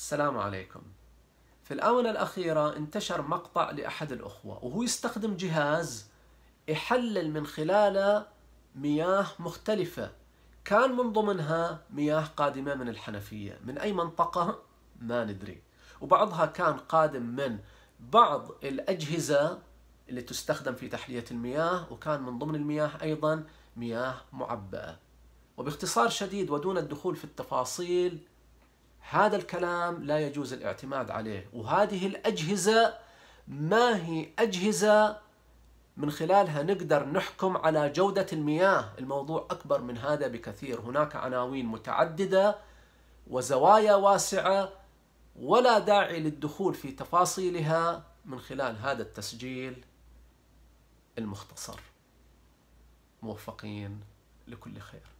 السلام عليكم في الآونة الأخيرة انتشر مقطع لأحد الأخوة وهو يستخدم جهاز يحلل من خلاله مياه مختلفة كان من ضمنها مياه قادمة من الحنفية من أي منطقة ما ندري وبعضها كان قادم من بعض الأجهزة اللي تستخدم في تحلية المياه وكان من ضمن المياه أيضا مياه معبأة وباختصار شديد ودون الدخول في التفاصيل هذا الكلام لا يجوز الاعتماد عليه وهذه الأجهزة ما هي أجهزة من خلالها نقدر نحكم على جودة المياه الموضوع أكبر من هذا بكثير هناك عناوين متعددة وزوايا واسعة ولا داعي للدخول في تفاصيلها من خلال هذا التسجيل المختصر موفقين لكل خير